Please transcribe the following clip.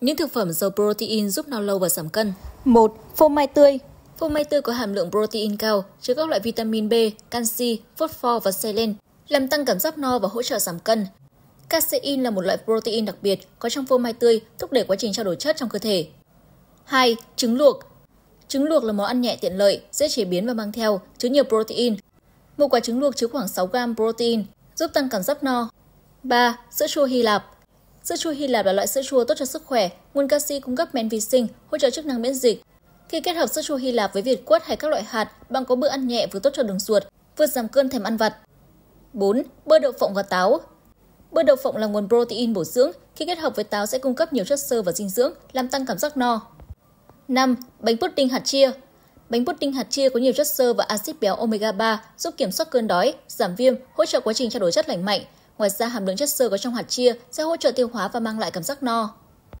Những thực phẩm giàu protein giúp no lâu và giảm cân. 1. Phô mai tươi Phô mai tươi có hàm lượng protein cao, chứa các loại vitamin B, canxi, phốt và selen, làm tăng cảm giác no và hỗ trợ giảm cân. Casein là một loại protein đặc biệt có trong phô mai tươi, thúc đẩy quá trình trao đổi chất trong cơ thể. 2. Trứng luộc Trứng luộc là món ăn nhẹ tiện lợi, dễ chế biến và mang theo, chứa nhiều protein. Một quả trứng luộc chứa khoảng 6 gram protein, giúp tăng cảm giác no. 3. Sữa chua Hy Lạp Sữa chua Hy Lạp là loại sữa chua tốt cho sức khỏe, nguồn canxi cung cấp men vi sinh, hỗ trợ chức năng miễn dịch. Khi kết hợp sữa chua Hy Lạp với việt quất hay các loại hạt, bạn có bữa ăn nhẹ vừa tốt cho đường ruột, vừa giảm cơn thèm ăn vặt. 4. Bơ đậu phộng và táo Bơ đậu phộng là nguồn protein bổ dưỡng, khi kết hợp với táo sẽ cung cấp nhiều chất xơ và dinh dưỡng, làm tăng cảm giác no. 5. Bánh pudding hạt chia Bánh pudding hạt chia có nhiều chất xơ và axit béo omega 3 giúp kiểm soát cơn đói, giảm viêm, hỗ trợ quá trình trao đổi chất lành mạnh, Ngoài ra, hàm lượng chất xơ có trong hạt chia sẽ hỗ trợ tiêu hóa và mang lại cảm giác no.